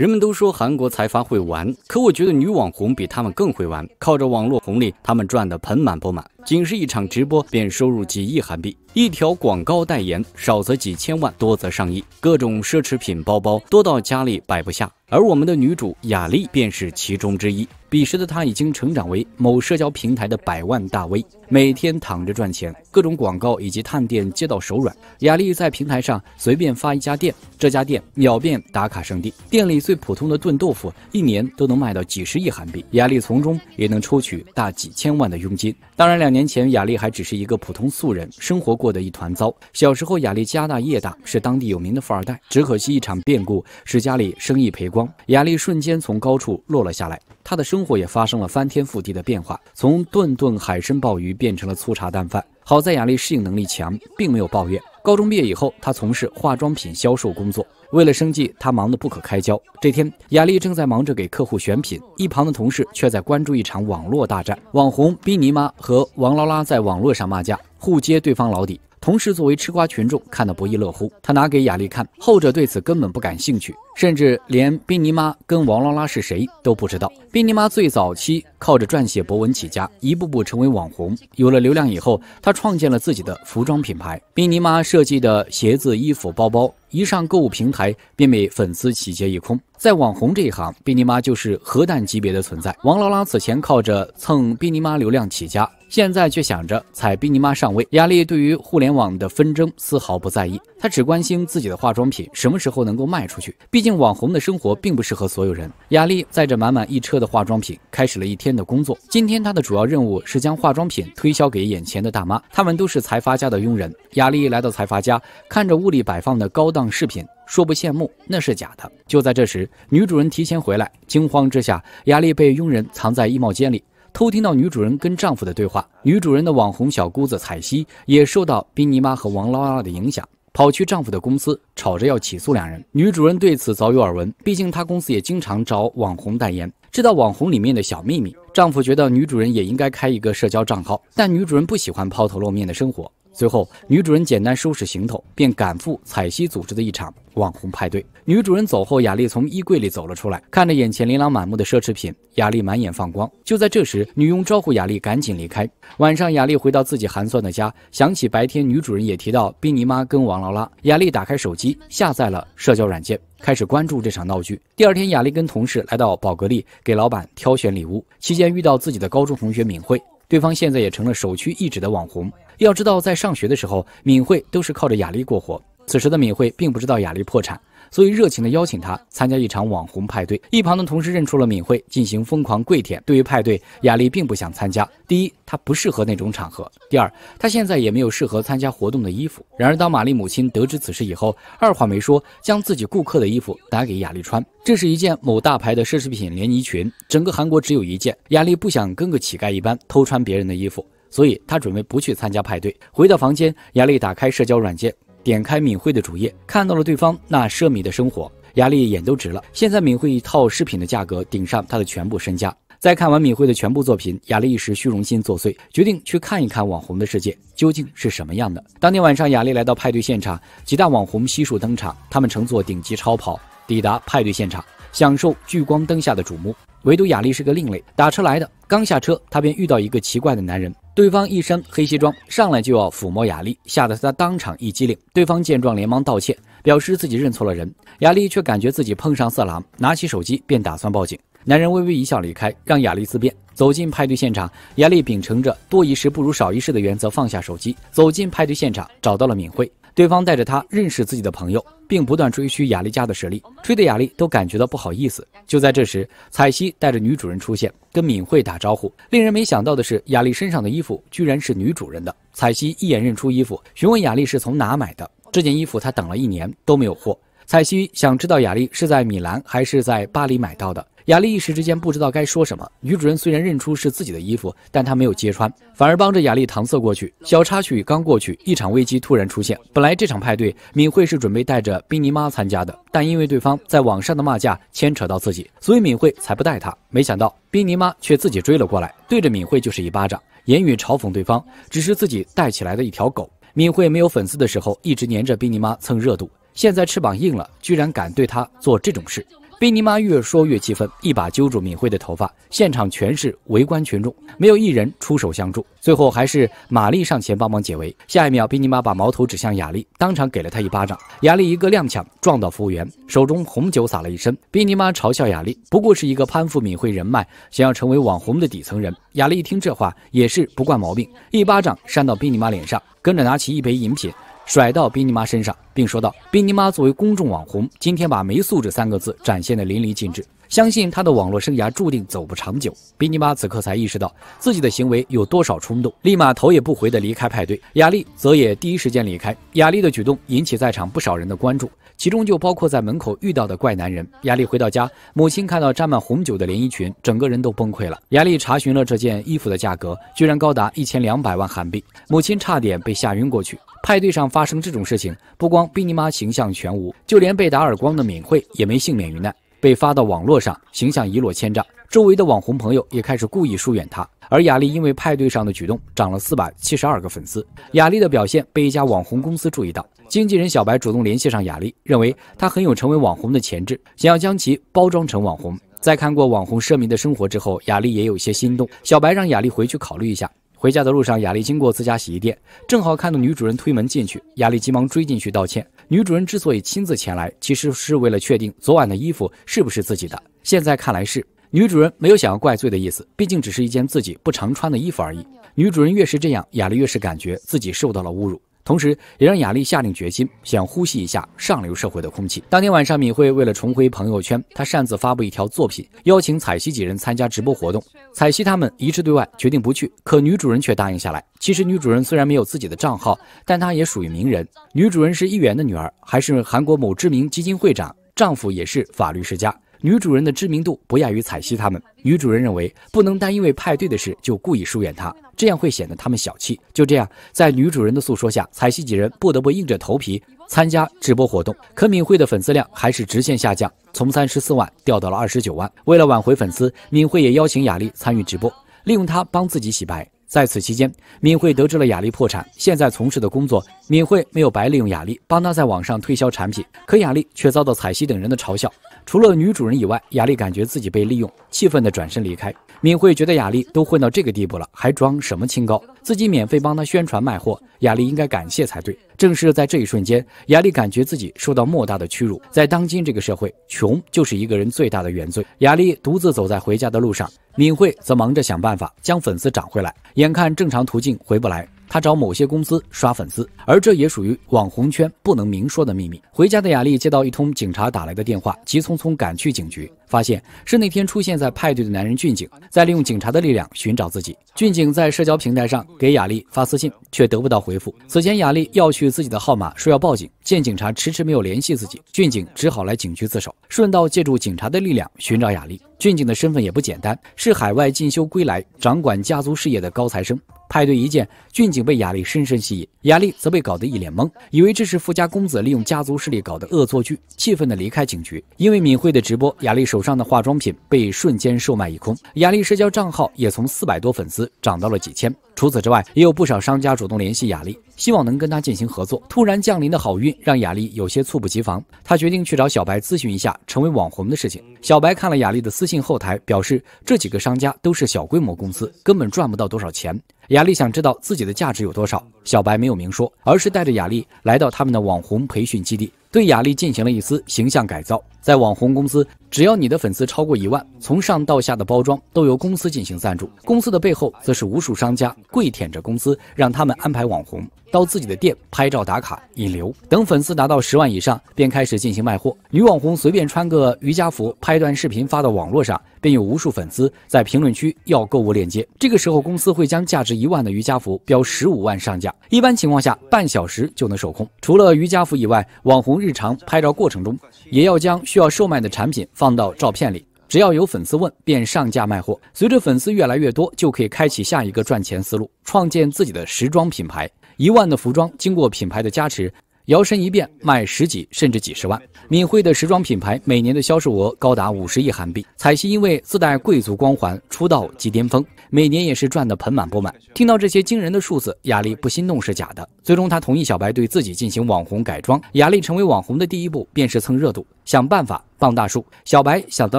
人们都说韩国财阀会玩，可我觉得女网红比他们更会玩。靠着网络红利，他们赚得盆满钵满。仅是一场直播，便收入几亿韩币；一条广告代言，少则几千万，多则上亿。各种奢侈品包包多到家里摆不下。而我们的女主雅丽便是其中之一。彼时的她已经成长为某社交平台的百万大 V，每天躺着赚钱，各种广告以及探店接到手软。雅丽在平台上随便发一家店，这家店秒变打卡圣地，店里。最普通的炖豆腐，一年都能卖到几十亿韩币，雅丽从中也能抽取大几千万的佣金。当然，两年前雅丽还只是一个普通素人，生活过得一团糟。小时候，雅丽家大业大，是当地有名的富二代。只可惜一场变故，使家里生意赔光，雅丽瞬间从高处落了下来，她的生活也发生了翻天覆地的变化，从顿顿海参鲍鱼变成了粗茶淡饭。好在雅丽适应能力强，并没有抱怨。高中毕业以后，他从事化妆品销售工作。为了生计，他忙得不可开交。这天，雅丽正在忙着给客户选品，一旁的同事却在关注一场网络大战：网红逼尼妈和王劳拉在网络上骂架，互揭对方老底。同时作为吃瓜群众看得不亦乐乎，他拿给雅丽看，后者对此根本不感兴趣，甚至连宾尼妈跟王劳拉是谁都不知道。宾尼妈最早期靠着撰写博文起家，一步步成为网红。有了流量以后，她创建了自己的服装品牌。宾尼妈设计的鞋子、衣服、包包一上购物平台便被粉丝洗劫一空。在网红这一行，宾尼妈就是核弹级别的存在。王劳拉此前靠着蹭宾尼妈流量起家。现在却想着踩比尼妈上位。雅丽对于互联网的纷争丝毫不在意，她只关心自己的化妆品什么时候能够卖出去。毕竟网红的生活并不适合所有人。雅丽载着满满一车的化妆品，开始了一天的工作。今天她的主要任务是将化妆品推销给眼前的大妈，她们都是财阀家的佣人。雅丽来到财阀家，看着屋里摆放的高档饰品，说不羡慕那是假的。就在这时，女主人提前回来，惊慌之下，雅丽被佣人藏在衣帽间里。偷听到女主人跟丈夫的对话，女主人的网红小姑子彩西也受到宾尼妈和王拉拉的影响，跑去丈夫的公司吵着要起诉两人。女主人对此早有耳闻，毕竟她公司也经常找网红代言，知道网红里面的小秘密。丈夫觉得女主人也应该开一个社交账号，但女主人不喜欢抛头露面的生活。随后，女主人简单收拾行头，便赶赴彩西组织的一场网红派对。女主人走后，雅丽从衣柜里走了出来，看着眼前琳琅满目的奢侈品，雅丽满眼放光。就在这时，女佣招呼雅丽赶紧离开。晚上，雅丽回到自己寒酸的家，想起白天女主人也提到宾妮妈跟王劳拉，雅丽打开手机，下载了社交软件，开始关注这场闹剧。第二天，雅丽跟同事来到宝格丽，给老板挑选礼物，期间遇到自己的高中同学敏慧。对方现在也成了首屈一指的网红。要知道，在上学的时候，敏慧都是靠着雅丽过活。此时的敏慧并不知道雅丽破产，所以热情地邀请她参加一场网红派对。一旁的同事认出了敏慧，进行疯狂跪舔。对于派对，雅丽并不想参加。第一，她不适合那种场合；第二，她现在也没有适合参加活动的衣服。然而，当玛丽母亲得知此事以后，二话没说，将自己顾客的衣服拿给雅丽穿。这是一件某大牌的奢侈品连衣裙，整个韩国只有一件。雅丽不想跟个乞丐一般偷穿别人的衣服。所以，他准备不去参加派对。回到房间，亚丽打开社交软件，点开敏慧的主页，看到了对方那奢靡的生活，亚丽眼都直了。现在，敏慧一套饰品的价格顶上她的全部身家。在看完敏慧的全部作品，亚丽一时虚荣心作祟，决定去看一看网红的世界究竟是什么样的。当天晚上，亚丽来到派对现场，几大网红悉数登场，他们乘坐顶级超跑抵达派对现场，享受聚光灯下的瞩目。唯独亚丽是个另类，打车来的，刚下车，她便遇到一个奇怪的男人。对方一身黑西装，上来就要抚摸雅丽，吓得她当场一激灵。对方见状连忙道歉，表示自己认错了人。雅丽却感觉自己碰上色狼，拿起手机便打算报警。男人微微一笑离开，让雅丽自便。走进派对现场，雅丽秉承着多一事不如少一事的原则，放下手机，走进派对现场，找到了敏慧。对方带着他认识自己的朋友，并不断吹嘘雅丽家的实力，吹得雅丽都感觉到不好意思。就在这时，彩西带着女主人出现，跟敏慧打招呼。令人没想到的是，雅丽身上的衣服居然是女主人的。彩西一眼认出衣服，询问雅丽是从哪买的。这件衣服她等了一年都没有货。彩西想知道雅丽是在米兰还是在巴黎买到的。雅丽一时之间不知道该说什么。女主人虽然认出是自己的衣服，但她没有揭穿，反而帮着雅丽搪塞过去。小插曲刚过去，一场危机突然出现。本来这场派对敏慧是准备带着冰妮妈参加的，但因为对方在网上的骂架牵扯到自己，所以敏慧才不带她。没想到冰妮妈却自己追了过来，对着敏慧就是一巴掌，言语嘲讽对方，只是自己带起来的一条狗。敏慧没有粉丝的时候一直黏着冰妮妈蹭热度，现在翅膀硬了，居然敢对她做这种事。宾尼妈越说越气愤，一把揪住敏慧的头发。现场全是围观群众，没有一人出手相助。最后还是玛丽上前帮忙解围。下一秒，宾尼妈把矛头指向雅丽，当场给了她一巴掌。雅丽一个踉跄，撞到服务员，手中红酒洒了一身。宾尼妈嘲笑雅丽不过是一个攀附敏慧人脉，想要成为网红的底层人。雅丽一听这话，也是不惯毛病，一巴掌扇到宾尼妈脸上，跟着拿起一杯饮品。甩到宾尼妈身上，并说道：“宾尼妈作为公众网红，今天把没素质三个字展现的淋漓尽致，相信她的网络生涯注定走不长久。”宾尼妈此刻才意识到自己的行为有多少冲动，立马头也不回的离开派对。雅丽则也第一时间离开。雅丽的举动引起在场不少人的关注。其中就包括在门口遇到的怪男人。亚丽回到家，母亲看到沾满红酒的连衣裙，整个人都崩溃了。亚丽查询了这件衣服的价格，居然高达一千两百万韩币，母亲差点被吓晕过去。派对上发生这种事情，不光宾尼妈形象全无，就连被打耳光的敏慧也没幸免于难，被发到网络上，形象一落千丈。周围的网红朋友也开始故意疏远她。而雅丽因为派对上的举动涨了四百七十二个粉丝。雅丽的表现被一家网红公司注意到，经纪人小白主动联系上雅丽，认为她很有成为网红的潜质，想要将其包装成网红。在看过网红奢靡的生活之后，雅丽也有些心动。小白让雅丽回去考虑一下。回家的路上，雅丽经过自家洗衣店，正好看到女主人推门进去，雅丽急忙追进去道歉。女主人之所以亲自前来，其实是为了确定昨晚的衣服是不是自己的。现在看来是。女主人没有想要怪罪的意思，毕竟只是一件自己不常穿的衣服而已。女主人越是这样，雅丽越是感觉自己受到了侮辱，同时也让雅丽下定决心想呼吸一下上流社会的空气。当天晚上，米慧为了重回朋友圈，她擅自发布一条作品，邀请彩西几人参加直播活动。彩西他们一致对外决定不去，可女主人却答应下来。其实，女主人虽然没有自己的账号，但她也属于名人。女主人是议员的女儿，还是韩国某知名基金会长，丈夫也是法律世家。女主人的知名度不亚于彩希他们。女主人认为不能单因为派对的事就故意疏远她，这样会显得他们小气。就这样，在女主人的诉说下，彩希几人不得不硬着头皮参加直播活动。可敏慧的粉丝量还是直线下降，从三十四万掉到了二十九万。为了挽回粉丝，敏慧也邀请雅丽参与直播，利用她帮自己洗白。在此期间，敏慧得知了雅丽破产，现在从事的工作。敏慧没有白利用雅丽，帮她在网上推销产品，可雅丽却遭到彩希等人的嘲笑。除了女主人以外，雅丽感觉自己被利用，气愤的转身离开。敏慧觉得雅丽都混到这个地步了，还装什么清高？自己免费帮她宣传卖货，雅丽应该感谢才对。正是在这一瞬间，雅丽感觉自己受到莫大的屈辱。在当今这个社会，穷就是一个人最大的原罪。雅丽独自走在回家的路上，敏慧则忙着想办法将粉丝涨回来。眼看正常途径回不来。他找某些公司刷粉丝，而这也属于网红圈不能明说的秘密。回家的雅丽接到一通警察打来的电话，急匆匆赶去警局，发现是那天出现在派对的男人俊景在利用警察的力量寻找自己。俊景在社交平台上给雅丽发私信，却得不到回复。此前雅丽要去自己的号码说要报警，见警察迟迟没有联系自己，俊景只好来警局自首，顺道借助警察的力量寻找雅丽。俊景的身份也不简单，是海外进修归来、掌管家族事业的高材生。派对一见，俊景被雅丽深深吸引，雅丽则被搞得一脸懵，以为这是富家公子利用家族势力搞的恶作剧，气愤的离开警局。因为敏慧的直播，雅丽手上的化妆品被瞬间售卖一空，雅丽社交账号也从四百多粉丝涨到了几千。除此之外，也有不少商家主动联系雅丽。希望能跟他进行合作。突然降临的好运让雅丽有些猝不及防，她决定去找小白咨询一下成为网红的事情。小白看了雅丽的私信后台，表示这几个商家都是小规模公司，根本赚不到多少钱。雅丽想知道自己的价值有多少，小白没有明说，而是带着雅丽来到他们的网红培训基地，对雅丽进行了一次形象改造。在网红公司，只要你的粉丝超过一万，从上到下的包装都由公司进行赞助。公司的背后，则是无数商家跪舔着公司，让他们安排网红到自己的店拍照打卡、引流。等粉丝达到十万以上，便开始进行卖货。女网红随便穿个瑜伽服，拍段视频发到网络上，便有无数粉丝在评论区要购物链接。这个时候，公司会将价值一万的瑜伽服标十五万上架，一般情况下，半小时就能售空。除了瑜伽服以外，网红日常拍照过程中，也要将需要售卖的产品放到照片里，只要有粉丝问，便上架卖货。随着粉丝越来越多，就可以开启下一个赚钱思路，创建自己的时装品牌。一万的服装经过品牌的加持。摇身一变，卖十几甚至几十万。敏慧的时装品牌每年的销售额高达五十亿韩币。彩熙因为自带贵族光环出道即巅峰，每年也是赚得盆满钵满。听到这些惊人的数字，雅丽不心动是假的。最终，她同意小白对自己进行网红改装。雅丽成为网红的第一步便是蹭热度，想办法傍大树。小白想到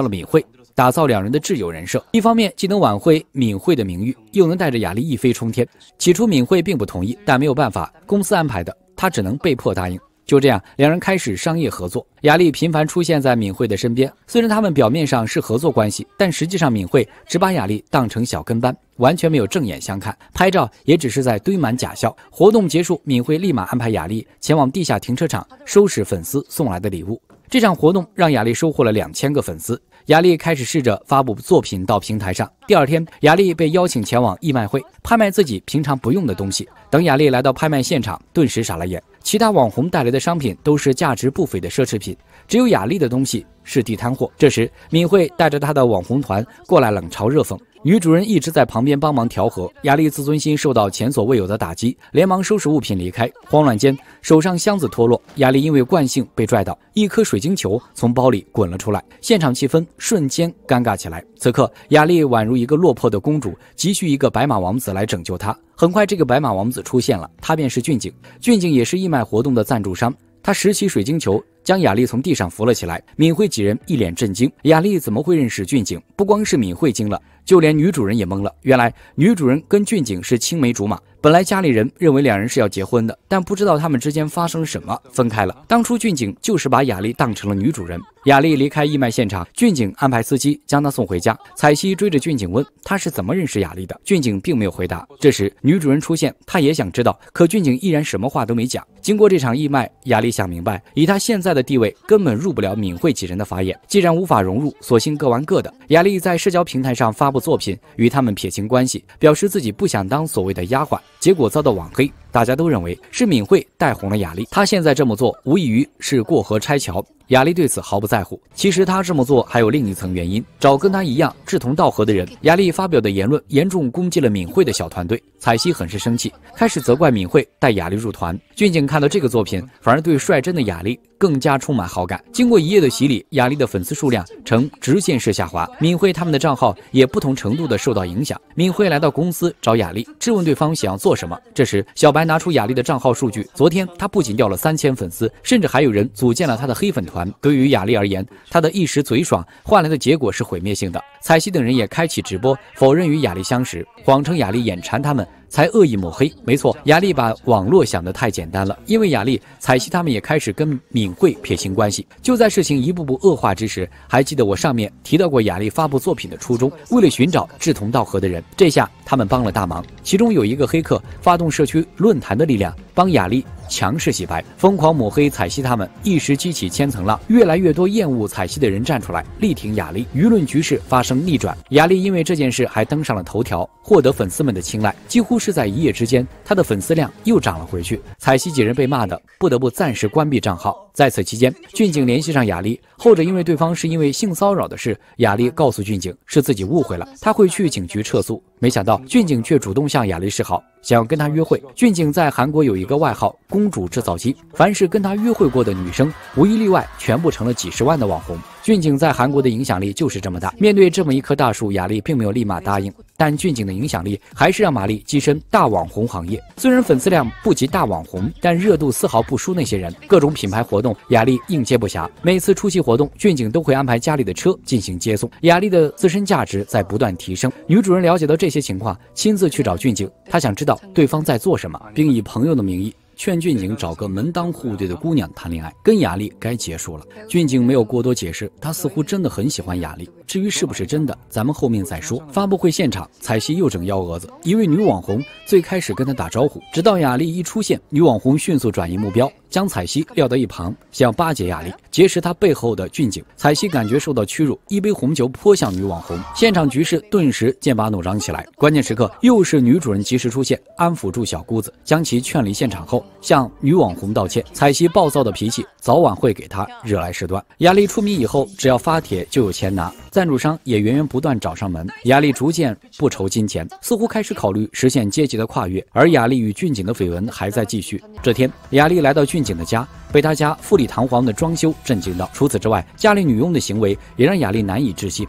了敏慧。打造两人的挚友人设，一方面既能挽回敏慧的名誉，又能带着雅丽一飞冲天。起初，敏慧并不同意，但没有办法，公司安排的。他只能被迫答应。就这样，两人开始商业合作。雅丽频繁出现在敏慧的身边。虽然他们表面上是合作关系，但实际上敏慧只把雅丽当成小跟班，完全没有正眼相看。拍照也只是在堆满假笑。活动结束，敏慧立马安排雅丽前往地下停车场收拾粉丝送来的礼物。这场活动让雅丽收获了两千个粉丝。雅丽开始试着发布作品到平台上。第二天，雅丽被邀请前往义卖会，拍卖自己平常不用的东西。等雅丽来到拍卖现场，顿时傻了眼，其他网红带来的商品都是价值不菲的奢侈品，只有雅丽的东西是地摊货。这时，敏慧带着她的网红团过来冷嘲热讽。女主人一直在旁边帮忙调和，亚丽自尊心受到前所未有的打击，连忙收拾物品离开。慌乱间，手上箱子脱落，亚丽因为惯性被拽倒，一颗水晶球从包里滚了出来，现场气氛瞬间尴尬起来。此刻，亚丽宛如一个落魄的公主，急需一个白马王子来拯救她。很快，这个白马王子出现了，他便是俊景。俊景也是义卖活动的赞助商，他拾起水晶球，将雅丽从地上扶了起来。敏慧几人一脸震惊，雅丽怎么会认识俊景？不光是敏慧惊了。就连女主人也懵了。原来女主人跟俊景是青梅竹马。本来家里人认为两人是要结婚的，但不知道他们之间发生了什么，分开了。当初俊景就是把雅丽当成了女主人。雅丽离开义卖现场，俊景安排司机将她送回家。彩希追着俊景问他是怎么认识雅丽的，俊景并没有回答。这时女主人出现，她也想知道，可俊景依然什么话都没讲。经过这场义卖，雅丽想明白，以她现在的地位，根本入不了敏慧几人的法眼。既然无法融入，索性各玩各的。雅丽在社交平台上发布作品，与他们撇清关系，表示自己不想当所谓的丫鬟。结果遭到网黑。大家都认为是敏慧带红了雅丽，她现在这么做无异于是过河拆桥。雅丽对此毫不在乎。其实她这么做还有另一层原因，找跟她一样志同道合的人。雅丽发表的言论严重攻击了敏慧的小团队，彩希很是生气，开始责怪敏慧带雅丽入团。俊景看到这个作品，反而对率真的雅丽更加充满好感。经过一夜的洗礼，雅丽的粉丝数量呈直线式下滑，敏慧他们的账号也不同程度的受到影响。敏慧来到公司找雅丽，质问对方想要做什么。这时，小白。还拿出雅丽的账号数据，昨天她不仅掉了三千粉丝，甚至还有人组建了他的黑粉团。对于雅丽而言，她的一时嘴爽换来的结果是毁灭性的。彩希等人也开启直播，否认与雅丽相识，谎称雅丽眼馋他们。才恶意抹黑，没错，雅丽把网络想得太简单了。因为雅丽、彩希他们也开始跟敏慧撇清关系。就在事情一步步恶化之时，还记得我上面提到过雅丽发布作品的初衷，为了寻找志同道合的人。这下他们帮了大忙，其中有一个黑客发动社区论坛的力量。帮雅丽强势洗白，疯狂抹黑彩希，他们一时激起千层浪，越来越多厌恶彩希的人站出来力挺雅丽，舆论局势发生逆转。雅丽因为这件事还登上了头条，获得粉丝们的青睐，几乎是在一夜之间，她的粉丝量又涨了回去。彩希几人被骂的不得不暂时关闭账号，在此期间，俊景联系上雅丽，后者因为对方是因为性骚扰的事，雅丽告诉俊景是自己误会了，他会去警局撤诉，没想到俊景却主动向雅丽示好。想要跟他约会，俊景在韩国有一个外号“公主制造机”，凡是跟他约会过的女生，无一例外，全部成了几十万的网红。俊景在韩国的影响力就是这么大，面对这么一棵大树，雅丽并没有立马答应。但俊景的影响力还是让玛丽跻身大网红行业。虽然粉丝量不及大网红，但热度丝毫不输那些人。各种品牌活动，雅丽应接不暇。每次出席活动，俊景都会安排家里的车进行接送。雅丽的自身价值在不断提升。女主人了解到这些情况，亲自去找俊景，她想知道对方在做什么，并以朋友的名义。劝俊景找个门当户对的姑娘谈恋爱，跟雅丽该结束了。俊景没有过多解释，他似乎真的很喜欢雅丽。至于是不是真的，咱们后面再说。发布会现场，彩希又整幺蛾子。一位女网红最开始跟她打招呼，直到雅丽一出现，女网红迅速转移目标，将彩希撂到一旁，想巴结雅丽，结识她背后的俊景。彩希感觉受到屈辱，一杯红酒泼向女网红，现场局势顿时剑拔弩张起来。关键时刻，又是女主人及时出现，安抚住小姑子，将其劝离现场后，向女网红道歉。彩希暴躁的脾气早晚会给她惹来事端。雅丽出名以后，只要发帖就有钱拿，在。赞助商也源源不断找上门，雅丽逐渐不愁金钱，似乎开始考虑实现阶级的跨越。而雅丽与俊景的绯闻还在继续。这天，雅丽来到俊景的家，被他家富丽堂皇的装修震惊到。除此之外，家里女佣的行为也让雅丽难以置信。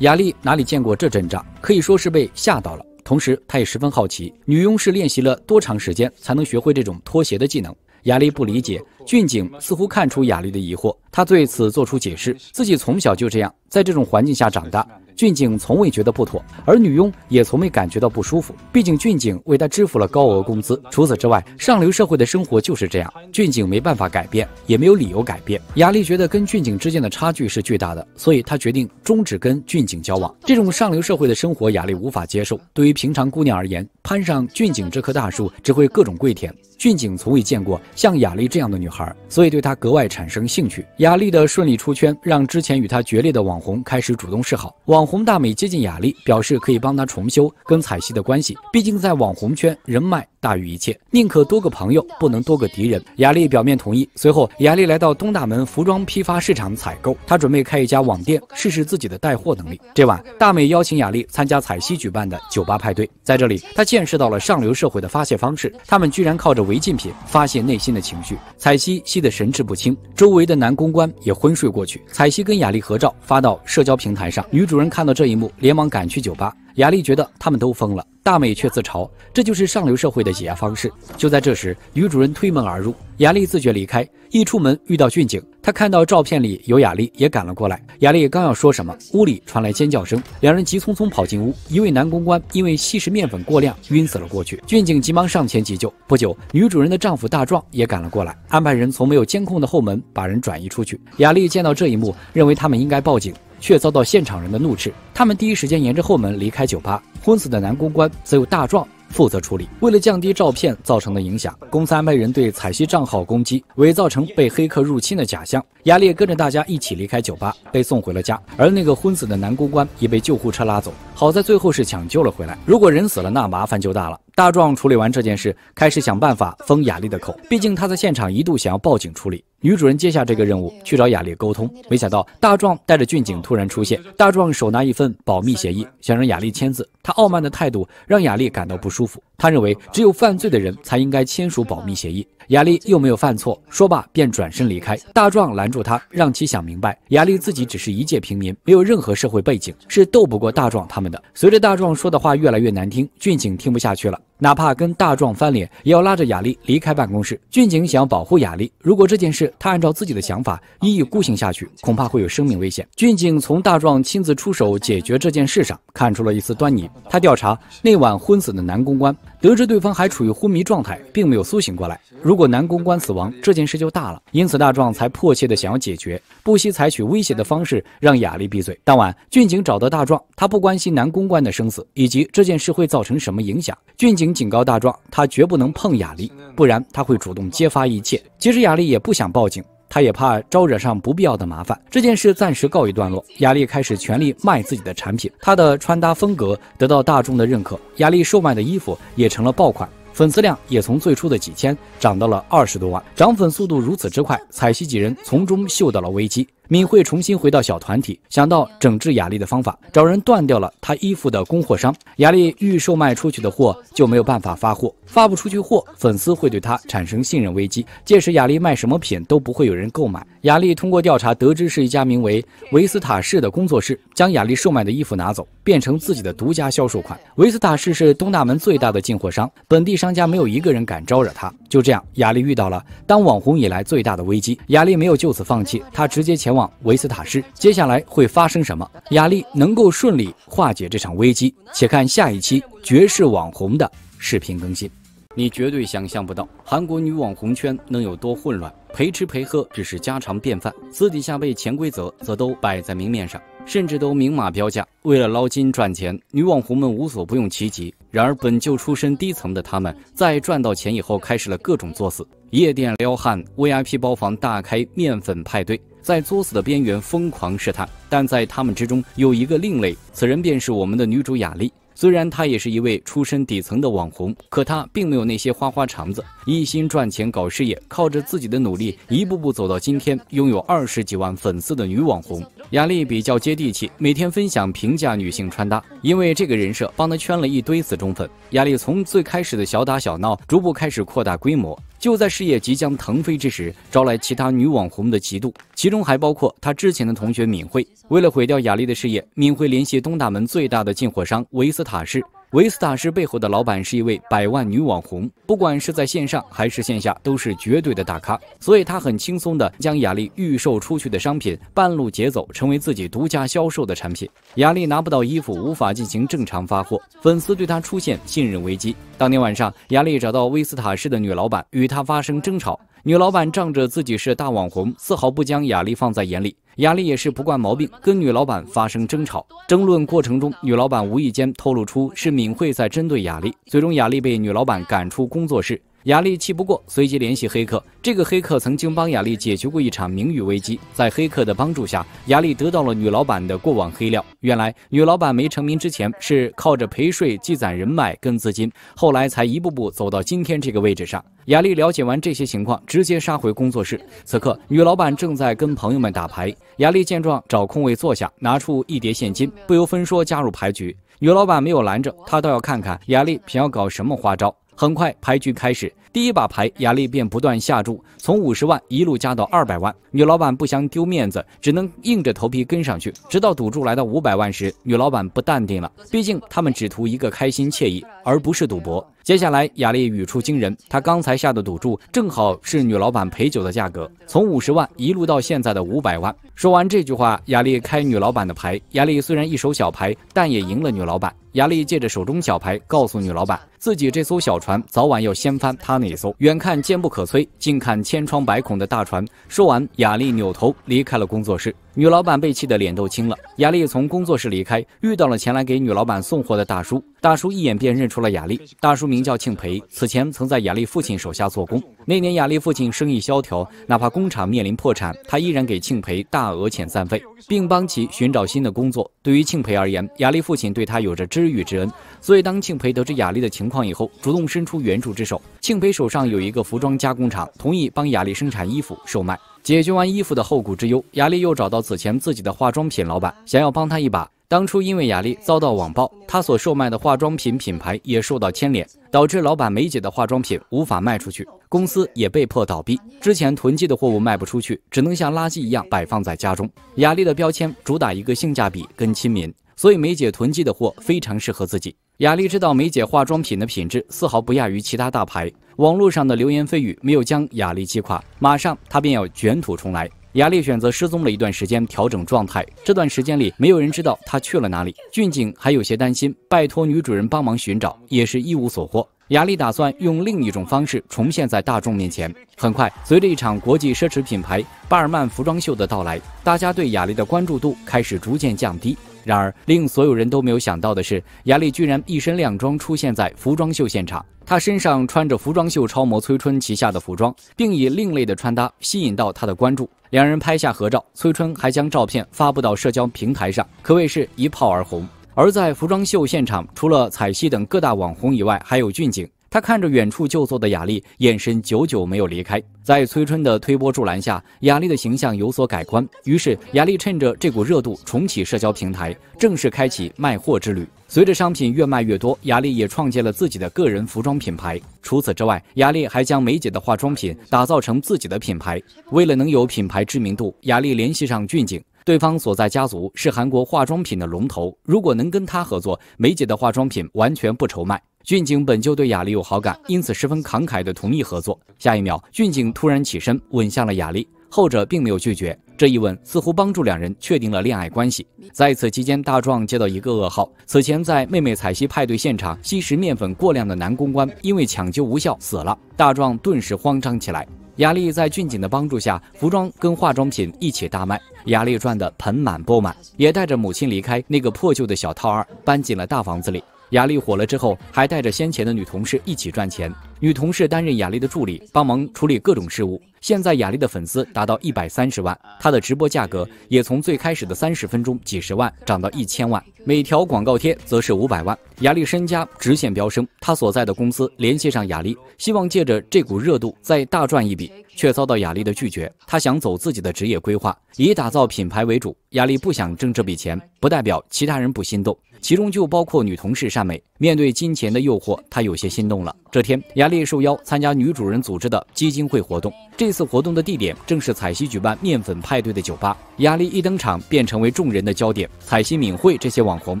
雅丽哪里见过这阵仗，可以说是被吓到了。同时，她也十分好奇，女佣是练习了多长时间才能学会这种脱鞋的技能？亚丽不理解，俊景似乎看出亚丽的疑惑，他对此做出解释：自己从小就这样，在这种环境下长大，俊景从未觉得不妥，而女佣也从没感觉到不舒服。毕竟俊景为她支付了高额工资。除此之外，上流社会的生活就是这样，俊景没办法改变，也没有理由改变。亚丽觉得跟俊景之间的差距是巨大的，所以她决定终止跟俊景交往。这种上流社会的生活，亚丽无法接受。对于平常姑娘而言，攀上俊景这棵大树只会各种跪舔。俊景从未见过像雅丽这样的女孩，所以对她格外产生兴趣。雅丽的顺利出圈，让之前与她决裂的网红开始主动示好。网红大美接近雅丽，表示可以帮她重修跟彩西的关系。毕竟在网红圈，人脉大于一切，宁可多个朋友，不能多个敌人。雅丽表面同意，随后雅丽来到东大门服装批发市场采购，她准备开一家网店，试试自己的带货能力。这晚，大美邀请雅丽参加彩西举办的酒吧派对，在这里，她见识到了上流社会的发泄方式，他们居然靠着违禁品，发泄内心的情绪。彩希吸得神志不清，周围的男公关也昏睡过去。彩希跟雅丽合照发到社交平台上，女主人看到这一幕，连忙赶去酒吧。雅丽觉得他们都疯了，大美却自嘲，这就是上流社会的解压方式。就在这时，女主人推门而入，雅丽自觉离开，一出门遇到俊景。他看到照片里有雅丽，也赶了过来。雅丽刚要说什么，屋里传来尖叫声，两人急匆匆跑进屋。一位男公关因为吸食面粉过量晕死了过去，俊警急忙上前急救。不久，女主人的丈夫大壮也赶了过来，安排人从没有监控的后门把人转移出去。雅丽见到这一幕，认为他们应该报警，却遭到现场人的怒斥。他们第一时间沿着后门离开酒吧，昏死的男公关则由大壮。负责处理。为了降低照片造成的影响，公司安排人对彩希账号攻击，伪造成被黑客入侵的假象。雅烈跟着大家一起离开酒吧，被送回了家。而那个昏死的男公关也被救护车拉走，好在最后是抢救了回来。如果人死了，那麻烦就大了。大壮处理完这件事，开始想办法封雅丽的口。毕竟他在现场一度想要报警处理。女主人接下这个任务，去找雅丽沟通。没想到大壮带着俊景突然出现，大壮手拿一份保密协议，想让雅丽签字。他傲慢的态度让雅丽感到不舒服。他认为只有犯罪的人才应该签署保密协议。亚丽又没有犯错，说罢便转身离开。大壮拦住他，让其想明白，亚丽自己只是一介平民，没有任何社会背景，是斗不过大壮他们的。随着大壮说的话越来越难听，俊景听不下去了，哪怕跟大壮翻脸，也要拉着亚丽离开办公室。俊景想要保护亚丽，如果这件事他按照自己的想法一意孤行下去，恐怕会有生命危险。俊景从大壮亲自出手解决这件事上看出了一丝端倪，他调查那晚昏死的男公关。得知对方还处于昏迷状态，并没有苏醒过来。如果男公关死亡，这件事就大了，因此大壮才迫切的想要解决，不惜采取威胁的方式让雅丽闭嘴。当晚，俊景找到大壮，他不关心男公关的生死以及这件事会造成什么影响。俊景警告大壮，他绝不能碰雅丽，不然他会主动揭发一切。其实雅丽也不想报警。他也怕招惹上不必要的麻烦，这件事暂时告一段落。雅丽开始全力卖自己的产品，她的穿搭风格得到大众的认可，雅丽售卖的衣服也成了爆款，粉丝量也从最初的几千涨到了二十多万，涨粉速度如此之快，彩熙几人从中嗅到了危机。敏慧重新回到小团体，想到整治雅丽的方法，找人断掉了她衣服的供货商，雅丽预售卖出去的货就没有办法发货。发不出去货，粉丝会对他产生信任危机。届时，雅丽卖什么品都不会有人购买。雅丽通过调查得知，是一家名为维斯塔士的工作室将雅丽售卖的衣服拿走，变成自己的独家销售款。维斯塔士是东大门最大的进货商，本地商家没有一个人敢招惹他。就这样，雅丽遇到了当网红以来最大的危机。雅丽没有就此放弃，她直接前往维斯塔士。接下来会发生什么？雅丽能够顺利化解这场危机？且看下一期《绝世网红》的视频更新。你绝对想象不到韩国女网红圈能有多混乱，陪吃陪喝只是家常便饭，私底下被潜规则则都摆在明面上，甚至都明码标价。为了捞金赚钱，女网红们无所不用其极。然而本就出身低层的她们，在赚到钱以后，开始了各种作死：夜店撩汉、VIP 包房大开、面粉派对，在作死的边缘疯狂试探。但在她们之中，有一个另类，此人便是我们的女主雅丽。虽然她也是一位出身底层的网红，可她并没有那些花花肠子，一心赚钱搞事业，靠着自己的努力一步步走到今天，拥有二十几万粉丝的女网红雅丽比较接地气，每天分享平价女性穿搭，因为这个人设，帮她圈了一堆死忠粉。雅丽从最开始的小打小闹，逐步开始扩大规模。就在事业即将腾飞之时，招来其他女网红的嫉妒，其中还包括她之前的同学敏慧。为了毁掉雅丽的事业，敏慧联系东大门最大的进货商维斯塔氏。维斯塔士背后的老板是一位百万女网红，不管是在线上还是线下都是绝对的大咖，所以她很轻松地将雅丽预售出去的商品半路劫走，成为自己独家销售的产品。雅丽拿不到衣服，无法进行正常发货，粉丝对她出现信任危机。当天晚上，雅丽找到维斯塔士的女老板，与她发生争吵。女老板仗着自己是大网红，丝毫不将雅丽放在眼里。雅丽也是不惯毛病，跟女老板发生争吵。争论过程中，女老板无意间透露出是敏慧在针对雅丽。最终，雅丽被女老板赶出工作室。雅丽气不过，随即联系黑客。这个黑客曾经帮雅丽解决过一场名誉危机。在黑客的帮助下，雅丽得到了女老板的过往黑料。原来，女老板没成名之前是靠着陪睡积攒人脉跟资金，后来才一步步走到今天这个位置上。雅丽了解完这些情况，直接杀回工作室。此刻，女老板正在跟朋友们打牌。雅丽见状，找空位坐下，拿出一叠现金，不由分说加入牌局。女老板没有拦着她，倒要看看雅丽想要搞什么花招。很快，牌局开始。第一把牌，雅丽便不断下注，从五十万一路加到二百万。女老板不想丢面子，只能硬着头皮跟上去。直到赌注来到五百万时，女老板不淡定了。毕竟他们只图一个开心惬意，而不是赌博。接下来，雅丽语出惊人：她刚才下的赌注正好是女老板陪酒的价格，从五十万一路到现在的五百万。说完这句话，雅丽开女老板的牌。雅丽虽然一手小牌，但也赢了女老板。雅丽借着手中小牌，告诉女老板。自己这艘小船早晚要掀翻他那艘远看坚不可摧、近看千疮百孔的大船。说完，雅丽扭头离开了工作室。女老板被气得脸都青了。雅丽从工作室离开，遇到了前来给女老板送货的大叔。大叔一眼便认出了雅丽。大叔名叫庆培，此前曾在雅丽父亲手下做工。那年雅丽父亲生意萧条，哪怕工厂面临破产，他依然给庆培大额遣散费，并帮其寻找新的工作。对于庆培而言，雅丽父亲对他有着知遇之恩，所以当庆培得知雅丽的情况以后，主动伸出援助之手。庆培手上有一个服装加工厂，同意帮雅丽生产衣服售卖。解决完衣服的后顾之忧，雅丽又找到此前自己的化妆品老板，想要帮他一把。当初因为雅丽遭到网暴，她所售卖的化妆品品牌也受到牵连，导致老板梅姐的化妆品无法卖出去，公司也被迫倒闭。之前囤积的货物卖不出去，只能像垃圾一样摆放在家中。雅丽的标签主打一个性价比跟亲民。所以梅姐囤积的货非常适合自己。雅丽知道梅姐化妆品的品质丝毫不亚于其他大牌，网络上的流言蜚语没有将雅丽击垮，马上她便要卷土重来。雅丽选择失踪了一段时间调整状态，这段时间里没有人知道她去了哪里。俊景还有些担心，拜托女主人帮忙寻找，也是一无所获。雅丽打算用另一种方式重现在大众面前。很快，随着一场国际奢侈品牌巴尔曼服装秀的到来，大家对雅丽的关注度开始逐渐降低。然而，令所有人都没有想到的是，雅丽居然一身靓装出现在服装秀现场。她身上穿着服装秀超模崔春旗下的服装，并以另类的穿搭吸引到他的关注。两人拍下合照，崔春还将照片发布到社交平台上，可谓是一炮而红。而在服装秀现场，除了彩西等各大网红以外，还有俊景。他看着远处就坐的雅丽，眼神久久没有离开。在崔春的推波助澜下，雅丽的形象有所改观。于是，雅丽趁着这股热度重启社交平台，正式开启卖货之旅。随着商品越卖越多，雅丽也创建了自己的个人服装品牌。除此之外，雅丽还将梅姐的化妆品打造成自己的品牌。为了能有品牌知名度，雅丽联系上俊景。对方所在家族是韩国化妆品的龙头，如果能跟他合作，梅姐的化妆品完全不愁卖。俊景本就对雅丽有好感，因此十分慷慨地同意合作。下一秒，俊景突然起身吻向了雅丽，后者并没有拒绝。这一吻似乎帮助两人确定了恋爱关系。在此期间，大壮接到一个噩耗：此前在妹妹彩西派对现场吸食面粉过量的男公关，因为抢救无效死了。大壮顿时慌张起来。雅丽在俊景的帮助下，服装跟化妆品一起大卖，雅丽赚得盆满钵满，也带着母亲离开那个破旧的小套二，搬进了大房子里。雅丽火了之后，还带着先前的女同事一起赚钱。女同事担任雅丽的助理，帮忙处理各种事务。现在雅丽的粉丝达到一百三十万，她的直播价格也从最开始的三十分钟几十万涨到一千万，每条广告贴则是五百万。雅丽身家直线飙升，她所在的公司联系上雅丽，希望借着这股热度再大赚一笔，却遭到雅丽的拒绝。她想走自己的职业规划，以打造品牌为主。雅丽不想挣这笔钱，不代表其他人不心动。其中就包括女同事善美，面对金钱的诱惑，她有些心动了。这天，雅丽受邀参加女主人组织的基金会活动。这次活动的地点正是彩西举办面粉派对的酒吧。雅丽一登场便成为众人的焦点，彩西、敏慧这些网红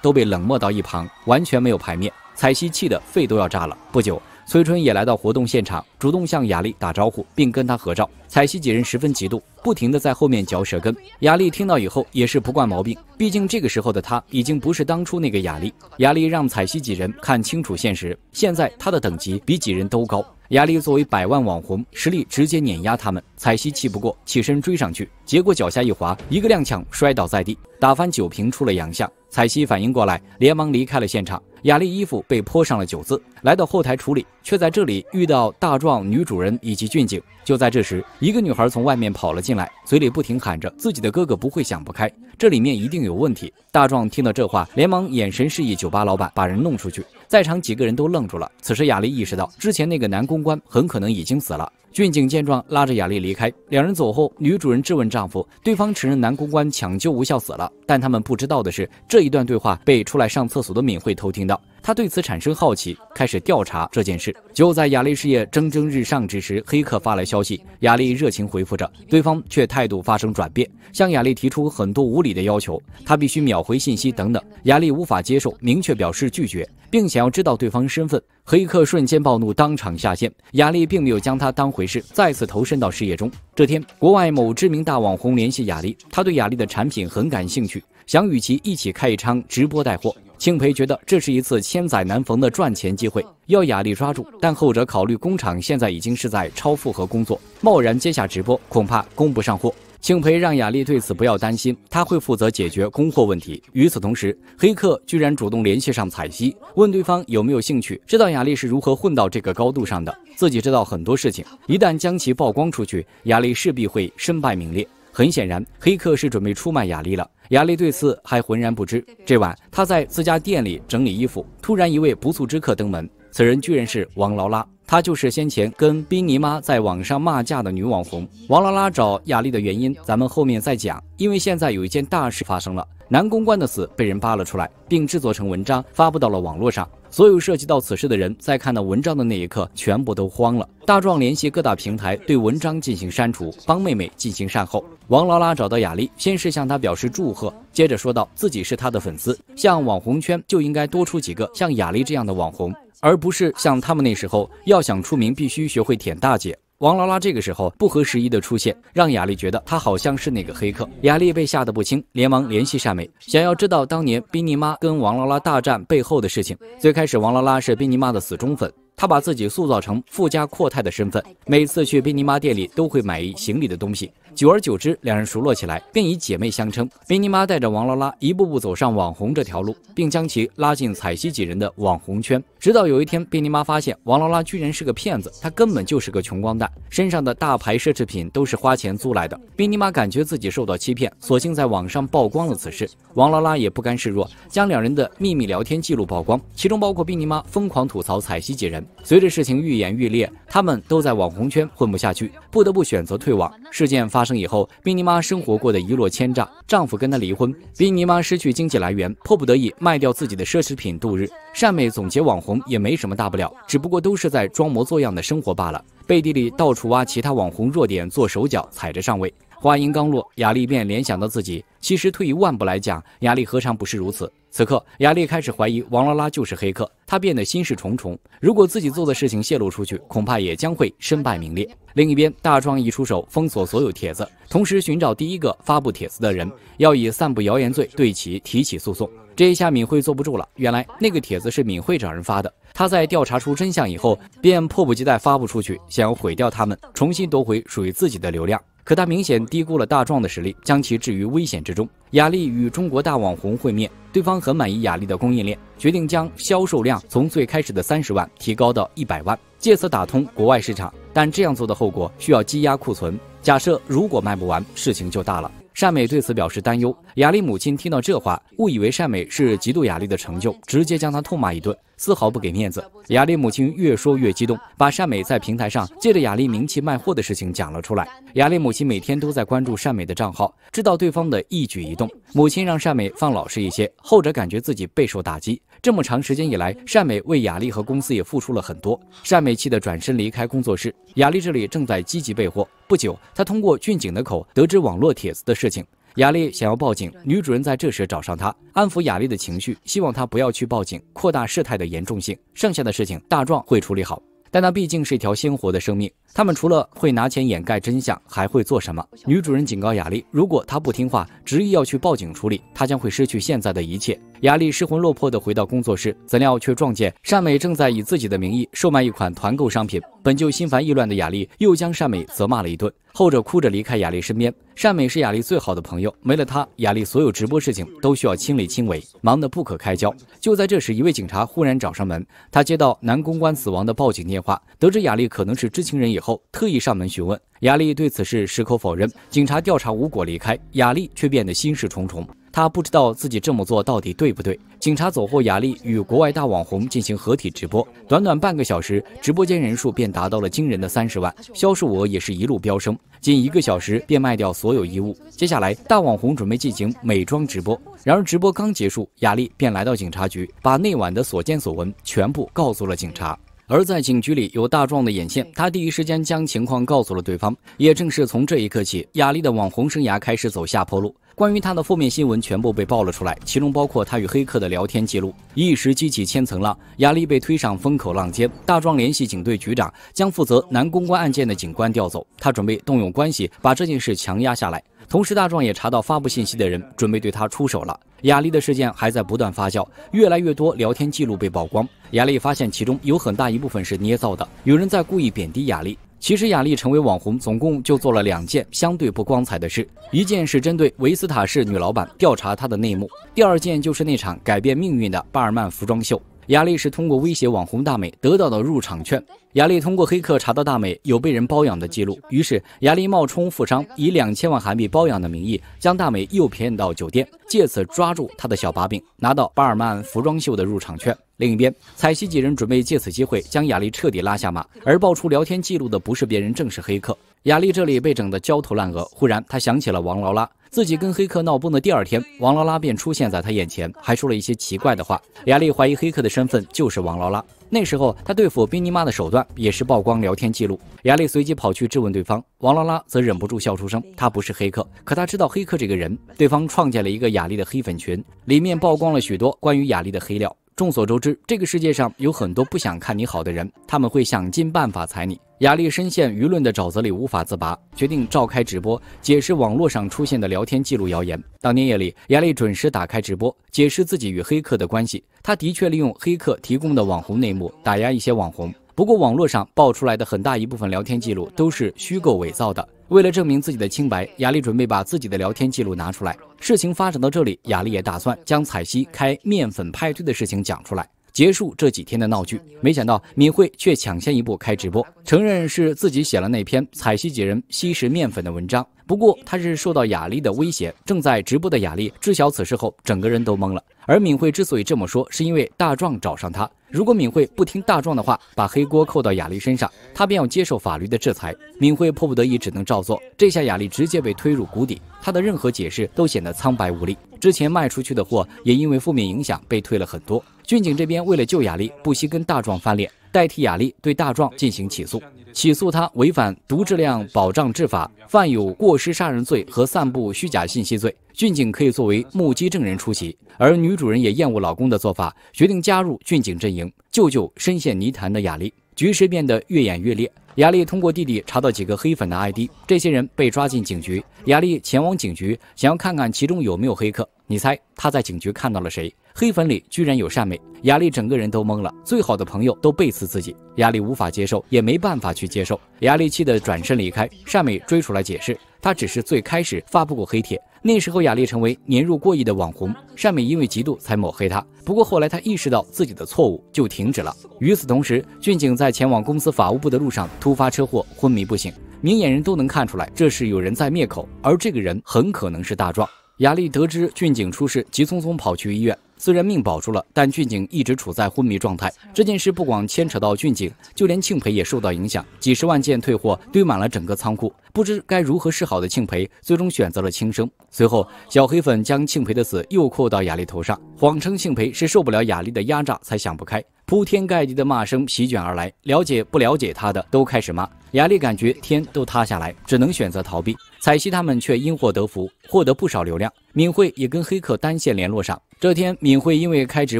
都被冷漠到一旁，完全没有排面。彩西气得肺都要炸了。不久。崔春也来到活动现场，主动向雅丽打招呼，并跟她合照。彩希几人十分嫉妒，不停的在后面嚼舌根。雅丽听到以后也是不惯毛病，毕竟这个时候的她已经不是当初那个雅丽。雅丽让彩希几人看清楚现实，现在她的等级比几人都高。雅丽作为百万网红，实力直接碾压他们。彩希气不过，起身追上去，结果脚下一滑，一个踉跄摔倒在地，打翻酒瓶，出了洋相。彩西反应过来，连忙离开了现场。雅丽衣服被泼上了酒渍，来到后台处理，却在这里遇到大壮、女主人以及俊景。就在这时，一个女孩从外面跑了进来，嘴里不停喊着：“自己的哥哥不会想不开，这里面一定有问题。”大壮听到这话，连忙眼神示意酒吧老板把人弄出去。在场几个人都愣住了。此时，雅丽意识到之前那个男公关很可能已经死了。俊警见状，拉着雅丽离开。两人走后，女主人质问丈夫，对方承认男公关抢救无效死了。但他们不知道的是，这一段对话被出来上厕所的敏慧偷听到。他对此产生好奇，开始调查这件事。就在雅丽事业蒸蒸日上之时，黑客发来消息，雅丽热情回复着，对方却态度发生转变，向雅丽提出很多无理的要求，他必须秒回信息等等。雅丽无法接受，明确表示拒绝，并想要知道对方身份。黑客瞬间暴怒，当场下线。雅丽并没有将他当回事，再次投身到事业中。这天，国外某知名大网红联系雅丽，他对雅丽的产品很感兴趣。想与其一起开一场直播带货，庆培觉得这是一次千载难逢的赚钱机会，要雅丽抓住。但后者考虑工厂现在已经是在超负荷工作，贸然接下直播恐怕供不上货。庆培让雅丽对此不要担心，他会负责解决供货问题。与此同时，黑客居然主动联系上彩夕，问对方有没有兴趣知道雅丽是如何混到这个高度上的。自己知道很多事情，一旦将其曝光出去，雅丽势必会身败名裂。很显然，黑客是准备出卖雅丽了。亚丽对此还浑然不知。这晚，她在自家店里整理衣服，突然一位不速之客登门，此人居然是王劳拉。她就是先前跟冰妮妈在网上骂架的女网红王拉拉找雅丽的原因，咱们后面再讲。因为现在有一件大事发生了，男公关的死被人扒了出来，并制作成文章发布到了网络上。所有涉及到此事的人，在看到文章的那一刻，全部都慌了。大壮联系各大平台对文章进行删除，帮妹妹进行善后。王劳拉找到雅丽，先是向她表示祝贺，接着说道：“自己是她的粉丝，像网红圈就应该多出几个像雅丽这样的网红。”而不是像他们那时候要想出名，必须学会舔大姐。王劳拉这个时候不合时宜的出现，让雅丽觉得她好像是那个黑客。雅丽被吓得不轻，连忙联系善美，想要知道当年宾尼妈跟王劳拉大战背后的事情。最开始，王劳拉是宾尼妈的死忠粉，她把自己塑造成富家阔太的身份，每次去宾尼妈店里都会买一行李的东西。久而久之，两人熟络起来，便以姐妹相称。宾尼妈带着王劳拉一步步走上网红这条路，并将其拉进彩西几人的网红圈。直到有一天，宾尼妈发现王劳拉居然是个骗子，他根本就是个穷光蛋，身上的大牌奢侈品都是花钱租来的。宾尼妈感觉自己受到欺骗，索性在网上曝光了此事。王劳拉也不甘示弱，将两人的秘密聊天记录曝光，其中包括宾尼妈疯狂吐槽彩西几人。随着事情愈演愈烈，他们都在网红圈混不下去，不得不选择退网。事件发。发生以后，宾妮妈生活过得一落千丈，丈夫跟她离婚，宾妮妈失去经济来源，迫不得已卖掉自己的奢侈品度日。善美总结网红也没什么大不了，只不过都是在装模作样的生活罢了，背地里到处挖其他网红弱点做手脚，踩着上位。话音刚落，雅丽便联想到自己，其实退一万步来讲，雅丽何尝不是如此？此刻，雅丽开始怀疑王拉拉就是黑客，她变得心事重重。如果自己做的事情泄露出去，恐怕也将会身败名裂。另一边，大壮一出手，封锁所有帖子，同时寻找第一个发布帖子的人，要以散布谣言罪对其提起诉讼。这一下，敏慧坐不住了。原来那个帖子是敏慧找人发的。她在调查出真相以后，便迫不及待发布出去，想要毁掉他们，重新夺回属于自己的流量。可他明显低估了大壮的实力，将其置于危险之中。雅丽与中国大网红会面，对方很满意雅丽的供应链，决定将销售量从最开始的三十万提高到一百万，借此打通国外市场。但这样做的后果需要积压库存，假设如果卖不完，事情就大了。善美对此表示担忧。雅丽母亲听到这话，误以为善美是嫉妒雅丽的成就，直接将她痛骂一顿，丝毫不给面子。雅丽母亲越说越激动，把善美在平台上借着雅丽名气卖货的事情讲了出来。雅丽母亲每天都在关注善美的账号，知道对方的一举一动。母亲让善美放老实一些，后者感觉自己备受打击。这么长时间以来，善美为雅丽和公司也付出了很多。善美气得转身离开工作室。雅丽这里正在积极备货。不久，她通过俊景的口得知网络帖子的事情。雅丽想要报警，女主人在这时找上她，安抚雅丽的情绪，希望她不要去报警，扩大事态的严重性。剩下的事情大壮会处理好。但那毕竟是一条鲜活的生命，他们除了会拿钱掩盖真相，还会做什么？女主人警告雅丽，如果她不听话，执意要去报警处理，她将会失去现在的一切。雅丽失魂落魄地回到工作室，怎料却撞见善美正在以自己的名义售卖一款团购商品。本就心烦意乱的雅丽，又将善美责骂了一顿，后者哭着离开雅丽身边。善美是雅丽最好的朋友，没了她，雅丽所有直播事情都需要亲力亲为，忙得不可开交。就在这时，一位警察忽然找上门，他接到男公关死亡的报警电话，得知雅丽可能是知情人以后，特意上门询问。雅丽对此事矢口否认，警察调查无果离开，雅丽却变得心事重重。他不知道自己这么做到底对不对。警察走后，雅丽与国外大网红进行合体直播，短短半个小时，直播间人数便达到了惊人的三十万，销售额也是一路飙升，仅一个小时便卖掉所有衣物。接下来，大网红准备进行美妆直播，然而直播刚结束，雅丽便来到警察局，把那晚的所见所闻全部告诉了警察。而在警局里有大壮的眼线，他第一时间将情况告诉了对方。也正是从这一刻起，雅丽的网红生涯开始走下坡路。关于他的负面新闻全部被爆了出来，其中包括他与黑客的聊天记录。一石激起千层浪，雅丽被推上风口浪尖。大壮联系警队局长，将负责男公关案件的警官调走。他准备动用关系，把这件事强压下来。同时，大壮也查到发布信息的人，准备对他出手了。雅丽的事件还在不断发酵，越来越多聊天记录被曝光。雅丽发现其中有很大一部分是捏造的，有人在故意贬低雅丽。其实，雅丽成为网红，总共就做了两件相对不光彩的事：一件是针对维斯塔氏女老板调查她的内幕；第二件就是那场改变命运的巴尔曼服装秀。雅丽是通过威胁网红大美得到的入场券。雅丽通过黑客查到大美有被人包养的记录，于是雅丽冒充富商，以两千万韩币包养的名义，将大美诱骗到酒店，借此抓住她的小把柄，拿到巴尔曼服装秀的入场券。另一边，彩希几人准备借此机会将雅丽彻底拉下马，而爆出聊天记录的不是别人，正是黑客。雅丽这里被整得焦头烂额，忽然她想起了王劳拉，自己跟黑客闹崩的第二天，王劳拉便出现在她眼前，还说了一些奇怪的话。雅丽怀疑黑客的身份就是王劳拉，那时候她对付宾妮妈的手段也是曝光聊天记录。雅丽随即跑去质问对方，王劳拉则忍不住笑出声，她不是黑客，可她知道黑客这个人。对方创建了一个雅丽的黑粉群，里面曝光了许多关于雅丽的黑料。众所周知，这个世界上有很多不想看你好的人，他们会想尽办法踩你。雅丽深陷舆论的沼泽里无法自拔，决定召开直播解释网络上出现的聊天记录谣言。当天夜里，雅丽准时打开直播，解释自己与黑客的关系。他的确利用黑客提供的网红内幕打压一些网红，不过网络上爆出来的很大一部分聊天记录都是虚构伪造的。为了证明自己的清白，雅丽准备把自己的聊天记录拿出来。事情发展到这里，亚丽也打算将彩西开面粉派对的事情讲出来。结束这几天的闹剧，没想到敏慧却抢先一步开直播，承认是自己写了那篇彩西几人吸食面粉的文章。不过她是受到雅丽的威胁。正在直播的雅丽知晓此事后，整个人都懵了。而敏慧之所以这么说，是因为大壮找上他，如果敏慧不听大壮的话，把黑锅扣到雅丽身上，他便要接受法律的制裁。敏慧迫不得已只能照做。这下雅丽直接被推入谷底，她的任何解释都显得苍白无力。之前卖出去的货也因为负面影响被退了很多。俊警这边为了救雅丽，不惜跟大壮翻脸，代替雅丽对大壮进行起诉，起诉他违反毒质量保障制法，犯有过失杀人罪和散布虚假信息罪。俊警可以作为目击证人出席，而女主人也厌恶老公的做法，决定加入俊警阵营，救救深陷泥潭的雅丽。局势变得越演越烈，雅丽通过弟弟查到几个黑粉的 ID，这些人被抓进警局，雅丽前往警局，想要看看其中有没有黑客。你猜她在警局看到了谁？黑粉里居然有善美，雅丽整个人都懵了。最好的朋友都背刺自己，雅丽无法接受，也没办法去接受。雅丽气得转身离开，善美追出来解释，她只是最开始发布过黑帖，那时候雅丽成为年入过亿的网红，善美因为嫉妒才抹黑她。不过后来她意识到自己的错误，就停止了。与此同时，俊景在前往公司法务部的路上突发车祸，昏迷不醒。明眼人都能看出来，这是有人在灭口，而这个人很可能是大壮。雅丽得知俊景出事，急匆匆跑去医院。虽然命保住了，但俊景一直处在昏迷状态。这件事不光牵扯到俊景，就连庆培也受到影响。几十万件退货堆满了整个仓库，不知该如何是好的庆培，最终选择了轻生。随后，小黑粉将庆培的死又扣到雅丽头上，谎称庆培是受不了雅丽的压榨才想不开。铺天盖地的骂声席卷而来，了解不了解他的都开始骂。雅丽感觉天都塌下来，只能选择逃避。彩希他们却因祸得福，获得不少流量。敏慧也跟黑客单线联络上。这天，敏慧因为开直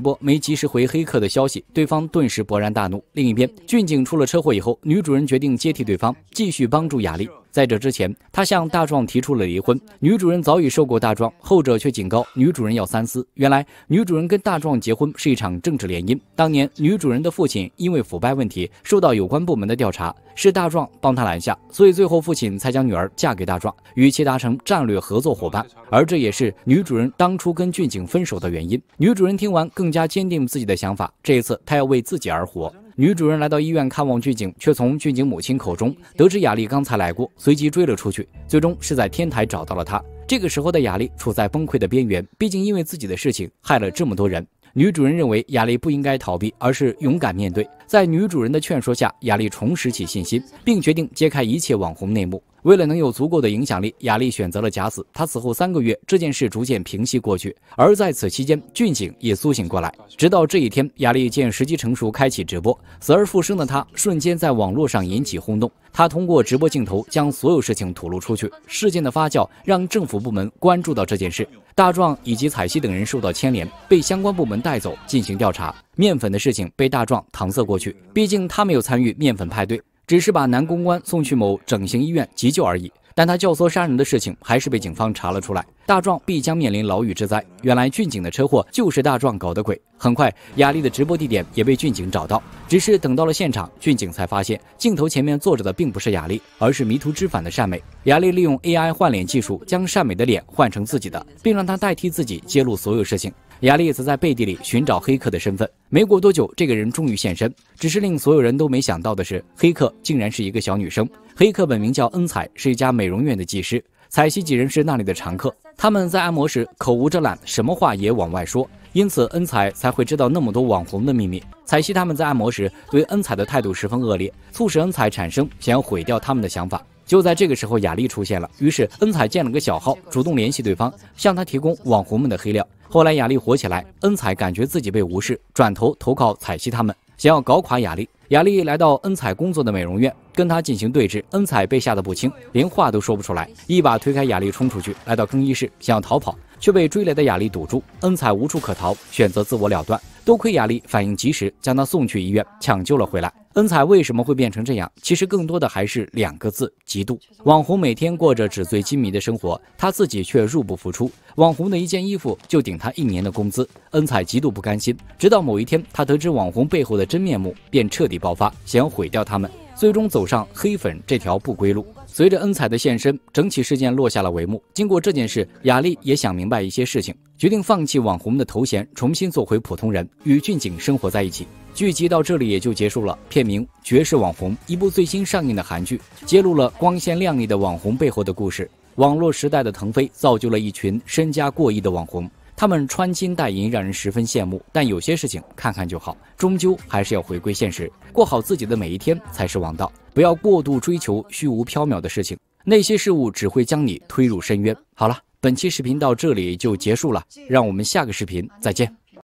播没及时回黑客的消息，对方顿时勃然大怒。另一边，俊景出了车祸以后，女主人决定接替对方，继续帮助雅丽。在这之前，他向大壮提出了离婚。女主人早已受过大壮，后者却警告女主人要三思。原来，女主人跟大壮结婚是一场政治联姻。当年，女主人的父亲因为腐败问题受到有关部门的调查，是大壮帮他拦下，所以最后父亲才将女儿嫁给大壮，与其达成战略合作伙伴。而这也是女主人当初跟俊景分手的原因。女主人听完，更加坚定自己的想法。这一次，她要为自己而活。女主人来到医院看望俊景，却从俊景母亲口中得知雅丽刚才来过，随即追了出去，最终是在天台找到了她。这个时候的雅丽处在崩溃的边缘，毕竟因为自己的事情害了这么多人。女主人认为雅丽不应该逃避，而是勇敢面对。在女主人的劝说下，雅丽重拾起信心，并决定揭开一切网红内幕。为了能有足够的影响力，雅丽选择了假死。她死后三个月，这件事逐渐平息过去。而在此期间，俊景也苏醒过来。直到这一天，雅丽见时机成熟，开启直播。死而复生的她，瞬间在网络上引起轰动。她通过直播镜头将所有事情吐露出去。事件的发酵让政府部门关注到这件事，大壮以及彩西等人受到牵连，被相关部门带走进行调查。面粉的事情被大壮搪塞过去，毕竟他没有参与面粉派对。只是把男公关送去某整形医院急救而已，但他教唆杀人的事情还是被警方查了出来，大壮必将面临牢狱之灾。原来俊景的车祸就是大壮搞的鬼。很快，雅丽的直播地点也被俊景找到，只是等到了现场，俊景才发现镜头前面坐着的并不是雅丽，而是迷途知返的善美。雅丽利用 AI 换脸技术将善美的脸换成自己的，并让她代替自己揭露所有事情。雅丽则在背地里寻找黑客的身份。没过多久，这个人终于现身。只是令所有人都没想到的是，黑客竟然是一个小女生。黑客本名叫恩彩，是一家美容院的技师。彩西几人是那里的常客。他们在按摩时口无遮拦，什么话也往外说，因此恩彩才会知道那么多网红的秘密。彩西他们在按摩时对恩彩的态度十分恶劣，促使恩彩产生想要毁掉他们的想法。就在这个时候，雅丽出现了。于是恩彩建了个小号，主动联系对方，向他提供网红们的黑料。后来，雅丽火起来，恩彩感觉自己被无视，转头投靠彩熙他们，想要搞垮雅丽。雅丽来到恩彩工作的美容院，跟她进行对峙。恩彩被吓得不轻，连话都说不出来，一把推开雅丽，冲出去，来到更衣室，想要逃跑，却被追来的雅丽堵住。恩彩无处可逃，选择自我了断。多亏雅丽反应及时，将他送去医院抢救了回来。恩彩为什么会变成这样？其实更多的还是两个字：嫉妒。网红每天过着纸醉金迷的生活，他自己却入不敷出。网红的一件衣服就顶他一年的工资，恩彩极度不甘心。直到某一天，他得知网红背后的真面目，便彻底爆发，想要毁掉他们，最终走上黑粉这条不归路。随着恩彩的现身，整起事件落下了帷幕。经过这件事，雅丽也想明白一些事情，决定放弃网红的头衔，重新做回普通人，与俊景生活在一起。剧集到这里也就结束了。片名《绝世网红》，一部最新上映的韩剧，揭露了光鲜亮丽的网红背后的故事。网络时代的腾飞，造就了一群身家过亿的网红。他们穿金戴银，让人十分羡慕。但有些事情看看就好，终究还是要回归现实，过好自己的每一天才是王道。不要过度追求虚无缥缈的事情，那些事物只会将你推入深渊。好了，本期视频到这里就结束了，让我们下个视频再见。